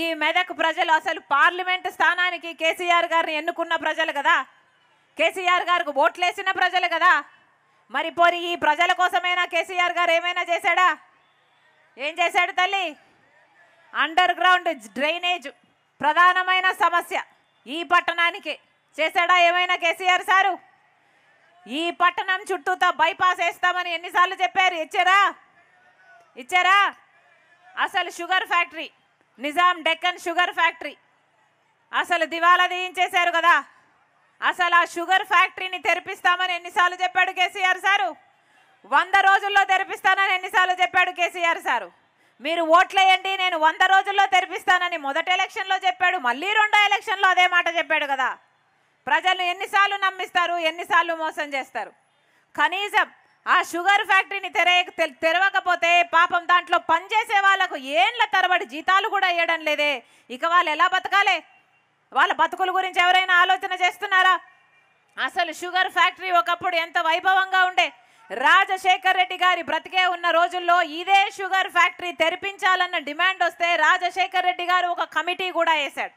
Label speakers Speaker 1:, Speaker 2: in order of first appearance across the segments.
Speaker 1: ఈ మెదక్ ప్రజలు అసలు పార్లమెంట్ స్థానానికి కేసీఆర్ గారిని ఎన్నుకున్న ప్రజలు కదా కేసీఆర్ గారికి ఓట్లేసిన ప్రజలు కదా మరి పోరి ఈ ప్రజల కోసమైనా కేసీఆర్ గారు ఏమైనా చేశాడా ఏం చేశాడు తల్లి అండర్ గ్రౌండ్ డ్రైనేజ్ ప్రధానమైన సమస్య ఈ పట్టణానికి చేశాడా ఏమైనా కేసీఆర్ సారు ఈ పట్టణం చుట్టూతో బైపాస్ వేస్తామని ఎన్నిసార్లు చెప్పారు ఇచ్చారా ఇచ్చారా అసలు sugar factory Nizam Deccan sugar factory అసలు దివాలా తీయించేశారు కదా అసలు ఆ షుగర్ ఫ్యాక్టరీని తెరిపిస్తామని ఎన్నిసార్లు చెప్పాడు కేసీఆర్ సారు వంద రోజుల్లో తెరిపిస్తానని ఎన్నిసార్లు చెప్పాడు కేసీఆర్ సారు మీరు ఓట్లేయండి నేను వంద రోజుల్లో తెరిపిస్తానని మొదటి ఎలక్షన్లో చెప్పాడు మళ్ళీ రెండో ఎలక్షన్లో అదే మాట చెప్పాడు కదా ప్రజలు ఎన్నిసార్లు నమ్మిస్తారు ఎన్నిసార్లు మోసం చేస్తారు కనీసం ఆ షుగర్ ఫ్యాక్టరీని తెర తెరవకపోతే పాపం దాంట్లో పనిచేసే వాళ్ళకు ఏండ్ల తరబడి జీతాలు కూడా ఇవ్వడం లేదే ఇక వాళ్ళు ఎలా బతకాలే వాళ్ళ బతుకుల గురించి ఎవరైనా ఆలోచన చేస్తున్నారా అసలు షుగర్ ఫ్యాక్టరీ ఒకప్పుడు ఎంత వైభవంగా ఉండే రాజశేఖర్ రెడ్డి గారి బ్రతికే ఉన్న రోజుల్లో ఇదే షుగర్ ఫ్యాక్టరీ తెరిపించాలన్న డిమాండ్ వస్తే రాజశేఖర్ రెడ్డి గారు ఒక కమిటీ కూడా వేశాడు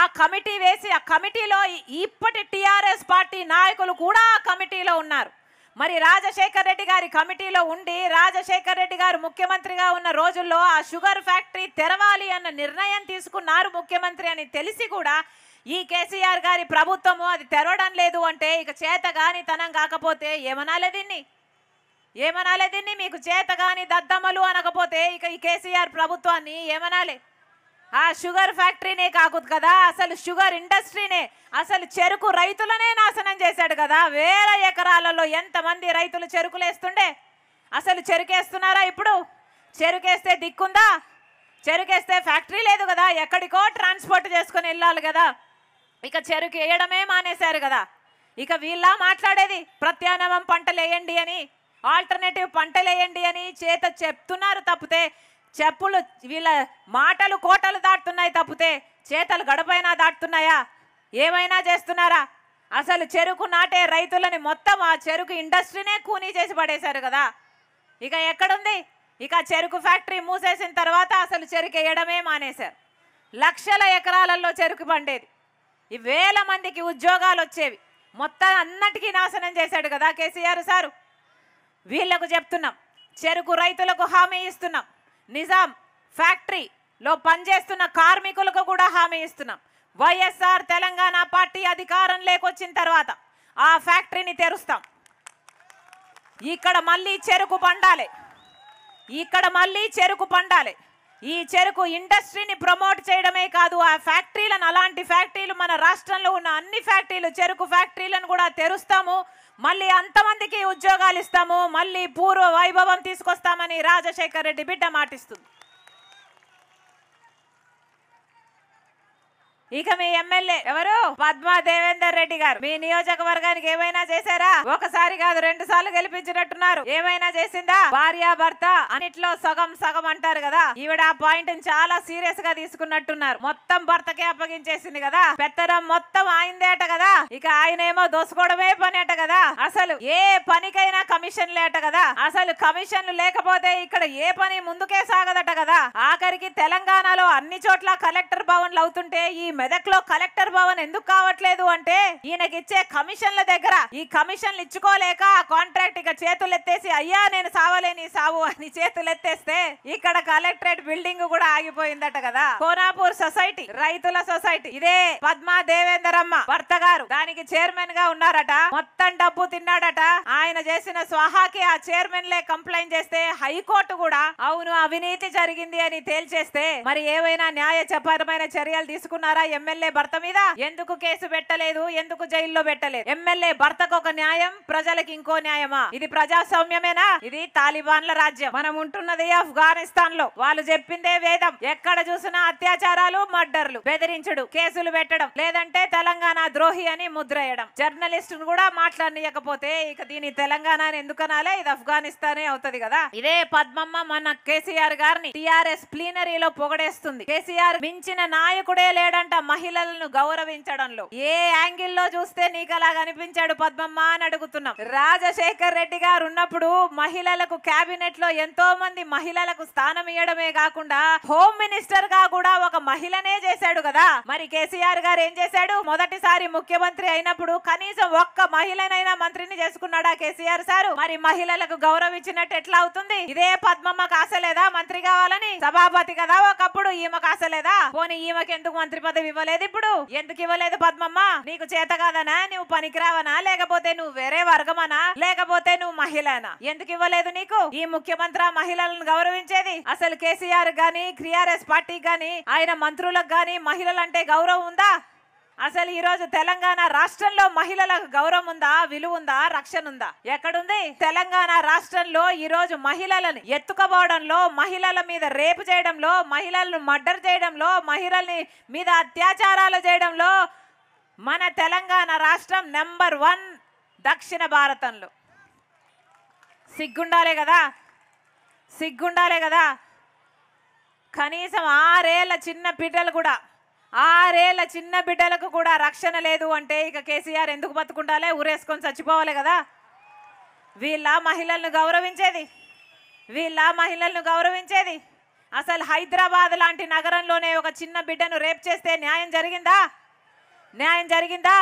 Speaker 1: ఆ కమిటీ వేసి ఆ కమిటీలో ఇప్పటి టీఆర్ఎస్ పార్టీ నాయకులు కూడా ఆ కమిటీలో ఉన్నారు మరి రాజశేఖర్ రెడ్డి గారి కమిటీలో ఉండి రాజశేఖర్ రెడ్డి గారు ముఖ్యమంత్రిగా ఉన్న రోజుల్లో ఆ షుగర్ ఫ్యాక్టరీ తెరవాలి అన్న నిర్ణయం తీసుకున్నారు ముఖ్యమంత్రి అని తెలిసి కూడా ఈ కేసీఆర్ గారి ప్రభుత్వము అది తెరవడం లేదు అంటే ఇక గాని తనం కాకపోతే ఏమనాలే దీన్ని ఏమనాలే దీన్ని మీకు చేత గాని దద్దమ్మలు అనకపోతే ఇక ఈ కేసీఆర్ ప్రభుత్వాన్ని ఏమనాలే ఆ షుగర్ ఫ్యాక్టరీనే కాదు కదా అసలు షుగర్ ఇండస్ట్రీనే అసలు చెరుకు రైతులనే నాశనం చేశాడు కదా వేల ఎకరాలలో ఎంతమంది రైతులు చెరుకులేస్తుండే అసలు చెరుకేస్తున్నారా ఇప్పుడు చెరుకేస్తే దిక్కుందా చెరుకేస్తే ఫ్యాక్టరీ లేదు కదా ఎక్కడికో ట్రాన్స్పోర్ట్ చేసుకుని వెళ్ళాలి కదా ఇక చెరుకు వేయడమే మానేశారు కదా ఇక వీళ్ళ మాట్లాడేది ప్రత్యానవం పంటలు వేయండి అని ఆల్టర్నేటివ్ పంటలు వేయండి అని చేత చెప్తున్నారు తప్పితే చెప్పులు వీళ్ళ మాటలు కోటలు దాటుతున్నాయి తప్పితే చేతలు గడపైనా దాటుతున్నాయా ఏమైనా చేస్తున్నారా అసలు చెరుకు నాటే రైతులని మొత్తం ఆ చెరుకు ఇండస్ట్రీనే కూనీ చేసి పడేశారు కదా ఇక ఎక్కడుంది ఇక చెరుకు ఫ్యాక్టరీ మూసేసిన తర్వాత అసలు చెరుకు వేయడమే మానేశారు లక్షల ఎకరాలలో చెరుకు పండేది ఈ వేల మందికి ఉద్యోగాలు వచ్చేవి మొత్తం అన్నటికీ నాశనం చేశాడు కదా కేసీఆర్ సారు వీళ్లకు చెప్తున్నాం చెరుకు రైతులకు హామీ ఇస్తున్నాం నిజాం ఫ్యాక్టరీలో పనిచేస్తున్న కార్మికులకు కూడా హామీ ఇస్తున్నాం వైఎస్ఆర్ తెలంగాణ పార్టీ అధికారం లేకొచ్చిన తర్వాత ఆ ఫ్యాక్టరీని తెరుస్తాం ఇక్కడ మళ్ళీ చెరుకు పండాలి ఇక్కడ మళ్ళీ చెరుకు పండాలి ఈ చెరుకు ఇండస్ట్రీని ప్రమోట్ చేయడమే కాదు ఆ ఫ్యాక్టరీలను అలాంటి ఫ్యాక్టరీలు మన రాష్ట్రంలో ఉన్న అన్ని ఫ్యాక్టరీలు చెరుకు ఫ్యాక్టరీలను కూడా తెరుస్తాము మళ్ళీ అంతమందికి ఉద్యోగాలు ఇస్తాము మళ్ళీ పూర్వ వైభవం తీసుకొస్తామని రాజశేఖర్ రెడ్డి బిడ్డ మాటిస్తుంది ఇక మీ ఎమ్మెల్యే ఎవరు పద్మా దేవేందర్ రెడ్డి గారు మీ నియోజకవర్గానికి ఏమైనా చేశారా ఒకసారి కాదు రెండు సార్లు గెలిపించినట్టున్నారు ఏమైనా చేసిందా భార్య భర్త అన్నిట్లో సగం సగం అంటారు కదా ఈవిడ ఆ పాయింట్ చాలా సీరియస్ గా తీసుకున్నట్టున్నారు మొత్తం భర్తకే అప్పగించేసింది కదా పెత్తనం మొత్తం ఆయిందేట కదా ఇక ఆయన ఏమో దోసుకోవడమే పనేట కదా అసలు ఏ పనికైనా కమిషన్ లేట కదా అసలు కమిషన్లు లేకపోతే ఇక్కడ ఏ పని ముందుకే సాగదట కదా ఆఖరికి తెలంగాణలో అన్ని చోట్ల కలెక్టర్ భవన్లు అవుతుంటే ఈ మెదక్లో కలెక్టర్ భవన్ ఎందుకు కావట్లేదు అంటే ఈయనకిచ్చే కమిషన్ల దగ్గర ఈ కమిషన్లు ఇచ్చుకోలేక ఆ కాంట్రాక్ట్ ఇక చేతులెత్తేసి అయ్యా నేను సావలేని సావు అని చేతులెత్తేస్తే ఇక్కడ కలెక్టరేట్ బిల్డింగ్ కూడా ఆగిపోయిందట కదా కోనాపూర్ సొసైటీ రైతుల సొసైటీ ఇదే పద్మా దేవేందరమ్మ భర్త గారు దానికి చైర్మన్ గా ఉన్నారట మొత్తం డబ్బు తిన్నాడట ఆయన చేసిన స్వాహాకి ఆ చైర్మన్ లే కంప్లైంట్ చేస్తే హైకోర్టు కూడా అవును అవినీతి జరిగింది అని తేల్చేస్తే మరి ఏవైనా న్యాయ చపరమైన చర్యలు తీసుకున్నారా ఎమ్మెల్యే భర్త మీద ఎందుకు కేసు పెట్టలేదు ఎందుకు జైల్లో పెట్టలేదు ఎమ్మెల్యే భర్తకు ఒక న్యాయం ప్రజలకు ఇంకో న్యాయమా ఇది ప్రజాస్వామ్యమేనా ఇది తాలిబాన్ల రాజ్యం మనం ఉంటున్నది ఆఫ్ఘనిస్తాన్ లో వాళ్ళు చెప్పిందే వేదం ఎక్కడ చూసినా అత్యాచారాలు మర్డర్లు బెదిరించడు కేసులు పెట్టడం లేదంటే తెలంగాణ ద్రోహి అని ముద్రేయడం జర్నలిస్ట్ కూడా మాట్లాడియకపోతే ఇక దీని తెలంగాణ ఎందుకు అనాలే ఇది ఆఫ్ఘనిస్తానే అవుతుంది కదా ఇదే పద్మమ్మ మన కేసీఆర్ గారిని టిఆర్ఎస్ ప్లీనరీలో పొగడేస్తుంది కేసీఆర్ మించిన నాయకుడే లేడంట మహిళలను గౌరవించడంలో ఏ యాంగిల్ లో చూస్తే నీకు అలా కనిపించాడు పద్మమ్మ అని అడుగుతున్నాం రాజశేఖర్ రెడ్డి గారు ఉన్నప్పుడు మహిళలకు కేబినెట్ లో ఎంతో మంది మహిళలకు స్థానం ఇవ్వడమే కాకుండా హోమ్ మినిస్టర్ గా కూడా ఒక మహిళనే చేశాడు కదా మరి కేసీఆర్ గారు ఏం చేశాడు మొదటిసారి ముఖ్యమంత్రి అయినప్పుడు కనీసం ఒక్క మహిళనైనా మంత్రిని చేసుకున్నాడా కేసీఆర్ సారు మరి మహిళలకు గౌరవించినట్టు ఎట్లా అవుతుంది ఇదే పద్మమ్మ కాసలేదా మంత్రి కావాలని సభాపతి కదా ఒకప్పుడు ఈమె కాసలేదా పోనీ ఈమెకి ఎందుకు మంత్రి పదవి ఇవ్వలేదు ఇప్పుడు ఎందుకు ఇవ్వలేదు పద్మమ్మ నీకు చేత కాదనా నువ్వు పనికిరావనా లేకపోతే నువ్వు వేరే వర్గమనా లేకపోతే నువ్వు మహిళనా ఎందుకు ఇవ్వలేదు నీకు ఈ ముఖ్యమంత్రి మహిళలను గౌరవించేది అసలు కేసీఆర్ గాని క్రిఆర్ఎస్ పార్టీ గాని ఆయన మంత్రులకు గాని మహిళలంటే గౌరవం ఉందా అసలు ఈరోజు తెలంగాణ రాష్ట్రంలో మహిళలకు గౌరవం ఉందా విలువ ఉందా రక్షణ ఉందా ఎక్కడుంది తెలంగాణ రాష్ట్రంలో ఈరోజు మహిళలను ఎత్తుకపోవడంలో మహిళల మీద రేపు చేయడంలో మహిళలను మర్డర్ చేయడంలో మహిళల్ని మీద అత్యాచారాలు చేయడంలో మన తెలంగాణ రాష్ట్రం నెంబర్ వన్ దక్షిణ భారతంలో సిగ్గుండాలే కదా సిగ్గుండాలే కదా కనీసం ఆరేళ్ళ చిన్న బిడ్డలు కూడా ఆరేళ్ల చిన్న బిడ్డలకు కూడా రక్షణ లేదు అంటే ఇక కేసీఆర్ ఎందుకు బతుకుండాలే ఊరేసుకొని చచ్చిపోవాలి కదా వీళ్ళ మహిళలను గౌరవించేది వీళ్ళ మహిళలను గౌరవించేది అసలు హైదరాబాద్ లాంటి నగరంలోనే ఒక చిన్న బిడ్డను రేప్ చేస్తే న్యాయం జరిగిందా న్యాయం జరిగిందా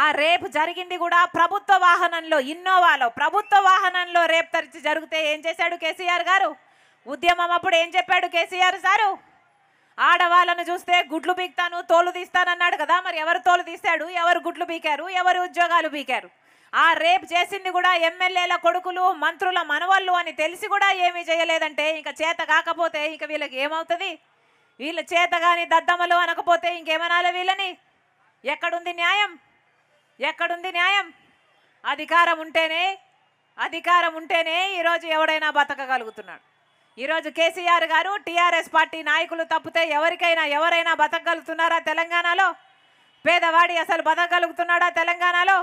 Speaker 1: ఆ రేపు జరిగింది కూడా ప్రభుత్వ వాహనంలో ఇన్నోవాలో ప్రభుత్వ వాహనంలో రేపు తరిచి జరిగితే ఏం చేశాడు కేసీఆర్ గారు ఉద్యమం అప్పుడు ఏం చెప్పాడు కేసీఆర్ సారు ఆడవాళ్ళను చూస్తే గుడ్లు బీక్తాను తోలు తీస్తాను అన్నాడు కదా మరి ఎవరు తోలు తీశాడు ఎవరు గుడ్లు బీకారు ఎవరు ఉద్యోగాలు బీకారు ఆ రేప్ చేసింది కూడా ఎమ్మెల్యేల కొడుకులు మంత్రుల మనవాళ్ళు అని తెలిసి కూడా ఏమీ చేయలేదంటే ఇంకా చేత కాకపోతే ఇంక వీళ్ళకి ఏమవుతుంది వీళ్ళ చేత కానీ దద్దమ్మలు అనకపోతే ఇంకేమనాలి వీళ్ళని ఎక్కడుంది న్యాయం ఎక్కడుంది న్యాయం అధికారం ఉంటేనే అధికారం ఉంటేనే ఈరోజు ఎవడైనా బతకగలుగుతున్నాడు ఈరోజు కేసీఆర్ గారు టీఆర్ఎస్ పార్టీ నాయకులు తప్పితే ఎవరికైనా ఎవరైనా బతకగలుగుతున్నారా తెలంగాణలో పేదవాడి అసలు బతకగలుగుతున్నాడా తెలంగాణలో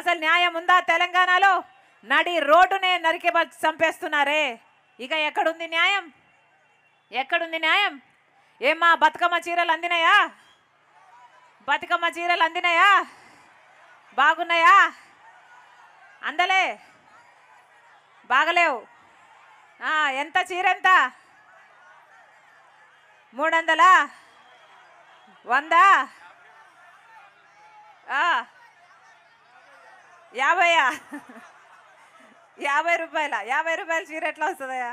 Speaker 1: అసలు న్యాయం ఉందా తెలంగాణలో నడి రోడ్డునే నరికి చంపేస్తున్నారే ఇక ఎక్కడుంది న్యాయం ఎక్కడుంది న్యాయం ఏమా బతుకమ్మ చీరలు అందినాయా బతుకమ్మ చీరలు అందినాయా బాగున్నాయా అందలే బాగలేవు ఎంత చీర ఎంత మూడు వందలా వంద యాభైయా యాభై రూపాయల యాభై రూపాయల చీర ఎట్లా వస్తుందయ్యా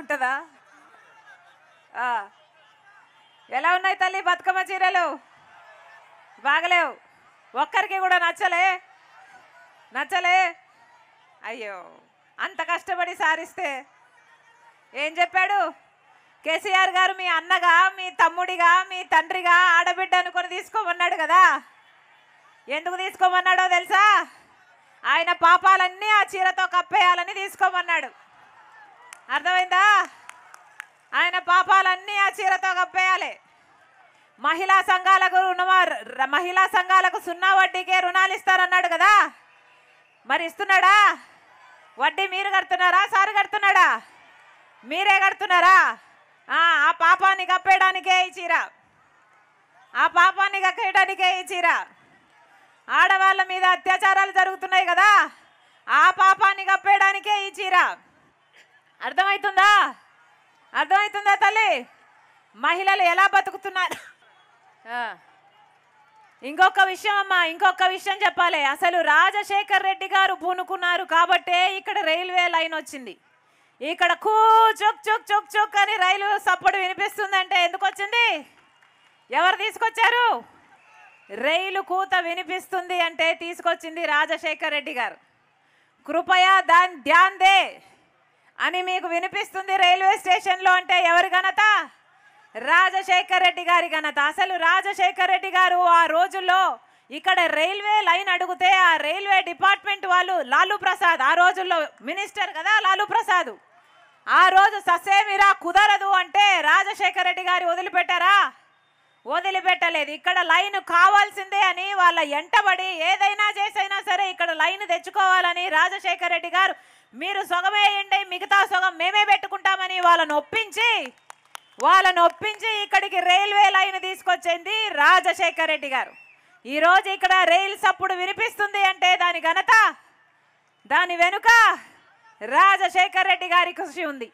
Speaker 1: ఉంటుందా ఎలా ఉన్నాయి తల్లి బతుకమ్మ చీరలు బాగలేవు ఒక్కరికి కూడా నచ్చలే నచ్చలే అయ్యో అంత కష్టపడి సారిస్తే ఏం చెప్పాడు కేసీఆర్ గారు మీ అన్నగా మీ తమ్ముడిగా మీ తండ్రిగా ఆడబిడ్డ అనుకుని తీసుకోమన్నాడు కదా ఎందుకు తీసుకోమన్నాడో తెలుసా ఆయన పాపాలన్నీ ఆ చీరతో కప్పేయాలని తీసుకోమన్నాడు అర్థమైందా ఆయన పాపాలన్నీ ఆ చీరతో కప్పేయాలి మహిళా సంఘాలకు రుణమా మహిళా సంఘాలకు సున్నా వడ్డీకే రుణాలు ఇస్తారన్నాడు కదా మరి ఇస్తున్నాడా వడ్డీ మీరు కడుతున్నారా సారు కడుతున్నాడా మీరే కడుతున్నారా ఆ పాపాన్ని కప్పేయడానికే ఈ చీర ఆ పాపాన్ని కక్కేయడానికే ఈ చీర ఆడవాళ్ళ మీద అత్యాచారాలు జరుగుతున్నాయి కదా ఆ పాపాన్ని కప్పేయడానికే ఈ చీర అర్థమవుతుందా అర్థమవుతుందా తల్లి మహిళలు ఎలా బతుకుతున్నారు ఇంకొక విషయం అమ్మా ఇంకొక విషయం చెప్పాలి అసలు రాజశేఖర్ రెడ్డి గారు పూనుకున్నారు కాబట్టే ఇక్కడ రైల్వే లైన్ వచ్చింది ఇక్కడ కూ చుక్ చుక్ చుక్ చుక్ అని రైలు సప్పుడు అంటే ఎందుకు వచ్చింది ఎవరు తీసుకొచ్చారు రైలు కూత వినిపిస్తుంది అంటే తీసుకొచ్చింది రాజశేఖర్ రెడ్డి గారు కృపయా దాన్ ధ్యాన్ దే అని మీకు వినిపిస్తుంది రైల్వే స్టేషన్లో అంటే ఎవరి ఘనత రాజశేఖర్ రెడ్డి గారి ఘనత అసలు రాజశేఖర్ రెడ్డి గారు ఆ రోజుల్లో ఇక్కడ రైల్వే లైన్ అడిగితే ఆ రైల్వే డిపార్ట్మెంట్ వాళ్ళు లాలూ ప్రసాద్ ఆ రోజుల్లో మినిస్టర్ కదా లాలూ ప్రసాద్ ఆ రోజు ససేమిరా కుదరదు అంటే రాజశేఖర్ రెడ్డి గారు వదిలిపెట్టారా వదిలిపెట్టలేదు ఇక్కడ లైన్ కావాల్సిందే అని వాళ్ళ ఎంటబడి ఏదైనా చేసైనా సరే ఇక్కడ లైన్ తెచ్చుకోవాలని రాజశేఖర్ రెడ్డి గారు మీరు సొగమేయండి మిగతా సొగం మేమే పెట్టుకుంటామని వాళ్ళని ఒప్పించి వాళ్ళని ఒప్పించి ఇక్కడికి రైల్వే లైన్ తీసుకొచ్చింది రాజశేఖర్ రెడ్డి గారు ఈరోజు ఇక్కడ రైల్స్ అప్పుడు వినిపిస్తుంది అంటే దాని ఘనత దాని వెనుక రాజశేఖర్ రెడ్డి గారి కృషి ఉంది